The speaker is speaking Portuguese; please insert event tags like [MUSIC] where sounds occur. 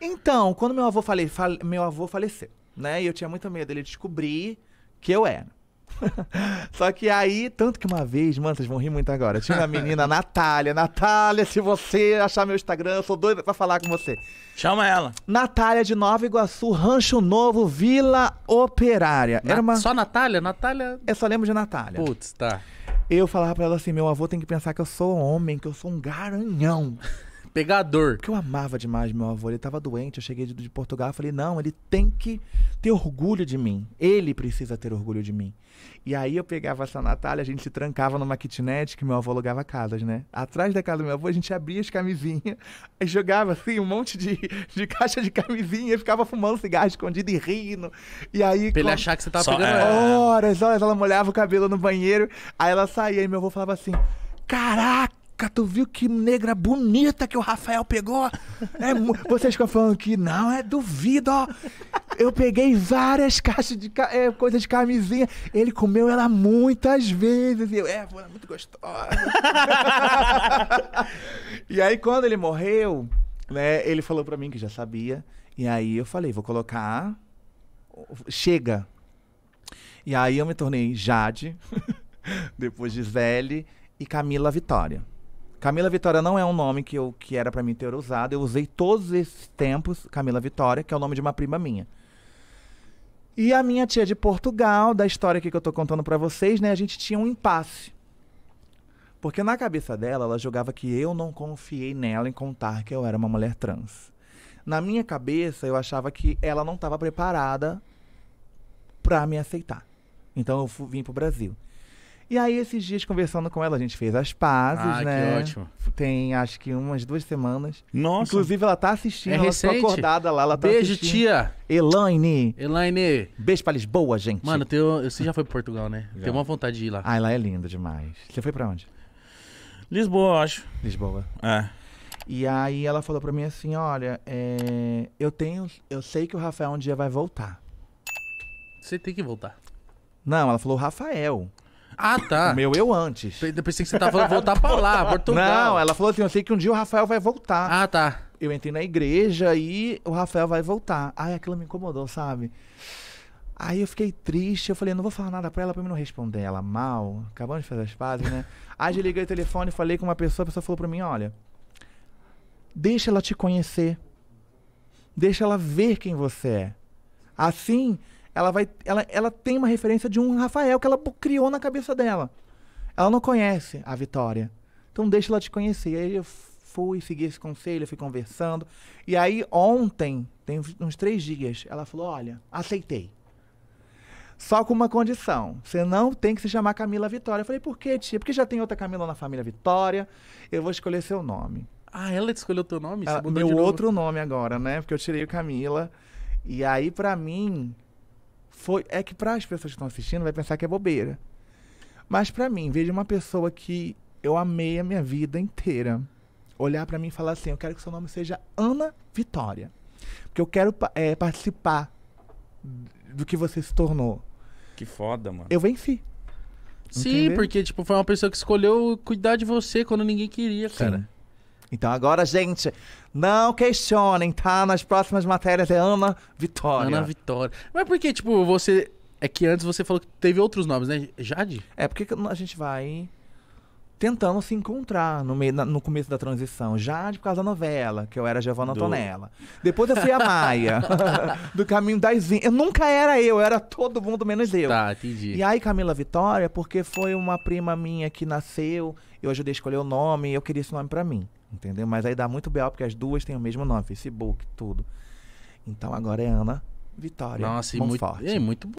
Então, quando meu avô, fale, fale, meu avô faleceu, né? E eu tinha muito medo dele descobrir que eu era. [LAUGHS] Só que aí, tanto que uma vez, mano, vocês vão rir muito agora. Tinha uma menina, [LAUGHS] Natália. Natália, se você achar meu Instagram, eu sou doida pra falar com você. Chama ela. Natália de Nova Iguaçu, Rancho Novo, Vila Operária. Na... Era uma... Só Natália? Natália. Eu só lembro de Natália. Putz, tá. Eu falava pra ela assim: meu avô tem que pensar que eu sou homem, que eu sou um garanhão. [LAUGHS] Pegador. O que eu amava demais meu avô, ele tava doente, eu cheguei de, de Portugal, falei, não, ele tem que ter orgulho de mim. Ele precisa ter orgulho de mim. E aí eu pegava essa Natália, a gente se trancava numa kitnet que meu avô alugava casas, né? Atrás da casa do meu avô, a gente abria as camisinhas, [LAUGHS] jogava assim um monte de, de caixa de camisinha e ficava fumando cigarro escondido e rindo. E aí. Pra ele achar que você tava Só pegando é... horas, horas, ela molhava o cabelo no banheiro, aí ela saía e meu avô falava assim. Caraca! Cara, tu viu que negra bonita que o Rafael pegou? É, vocês ficam falando que não, é duvido, ó. Eu peguei várias [LAUGHS] caixas de é, coisa de camisinha. Ele comeu ela muitas vezes. E eu, é, ela é muito gostosa. [LAUGHS] e aí, quando ele morreu, né, ele falou para mim que já sabia. E aí eu falei, vou colocar. Chega. E aí eu me tornei Jade, [LAUGHS] depois Gisele e Camila Vitória. Camila Vitória não é um nome que, eu, que era para mim ter usado. Eu usei todos esses tempos Camila Vitória, que é o nome de uma prima minha. E a minha tia de Portugal, da história que eu tô contando para vocês, né? A gente tinha um impasse. Porque na cabeça dela, ela julgava que eu não confiei nela em contar que eu era uma mulher trans. Na minha cabeça, eu achava que ela não estava preparada para me aceitar. Então eu fui, vim pro Brasil. E aí, esses dias, conversando com ela, a gente fez as pazes, ah, né? Que ótimo. Tem acho que umas duas semanas. Nossa. Inclusive, ela tá assistindo, é ela recente? ficou acordada lá, ela tá Beijo, assistindo. tia! Elaine! Elaine! Beijo pra Lisboa, gente. Mano, teu, você já foi pra Portugal, né? tem Tenho uma vontade de ir lá. Ah, lá é lindo demais. Você foi pra onde? Lisboa, acho. Lisboa. É. E aí ela falou pra mim assim: olha, é, eu tenho. Eu sei que o Rafael um dia vai voltar. Você tem que voltar. Não, ela falou, Rafael. Ah, tá. O meu eu antes. Eu pensei que você tava falando voltar pra lá, [LAUGHS] Portugal. Não, ela falou assim: eu sei que um dia o Rafael vai voltar. Ah, tá. Eu entrei na igreja e o Rafael vai voltar. Ai, aquilo me incomodou, sabe? Aí eu fiquei triste, eu falei, não vou falar nada pra ela pra mim não responder ela mal. Acabamos de fazer as pazes, né? [LAUGHS] Aí eu liguei o telefone, falei com uma pessoa, a pessoa falou pra mim, olha, deixa ela te conhecer. Deixa ela ver quem você é. Assim, ela vai ela, ela tem uma referência de um Rafael que ela criou na cabeça dela. Ela não conhece a Vitória. Então deixa ela te conhecer. E aí eu fui seguir esse conselho, fui conversando. E aí ontem, tem uns três dias, ela falou: olha, aceitei. Só com uma condição. Você não tem que se chamar Camila Vitória. Eu falei, por quê, tia? Porque já tem outra Camila na família Vitória. Eu vou escolher seu nome. Ah, ela escolheu teu nome? Ela, meu outro nome agora, né? Porque eu tirei o Camila. E aí, para mim, foi. É que para as pessoas que estão assistindo, vai pensar que é bobeira. Mas para mim, veja uma pessoa que eu amei a minha vida inteira olhar para mim e falar assim: eu quero que seu nome seja Ana Vitória. Porque eu quero é, participar do que você se tornou. Que foda, mano. Eu venci. Sim, entendeu? porque tipo, foi uma pessoa que escolheu cuidar de você quando ninguém queria, Sim. cara. Então agora, gente, não questionem, tá? Nas próximas matérias é Ana Vitória. Ana Vitória. Mas por que, tipo, você. É que antes você falou que teve outros nomes, né? Jade? É porque a gente vai tentando se encontrar no, meio, na, no começo da transição. Jade por causa da novela, que eu era Giovanna do... Antonella. Depois eu fui a Maia, [LAUGHS] [LAUGHS] do Caminho das Eu nunca era eu, eu era todo mundo menos eu. Tá, entendi. E aí Camila Vitória, porque foi uma prima minha que nasceu eu ajudei a escolher o nome, eu queria esse nome para mim, entendeu? Mas aí dá muito B.O. porque as duas têm o mesmo nome, Facebook, tudo. Então agora é Ana Vitória. Nossa, e muito, forte. É muito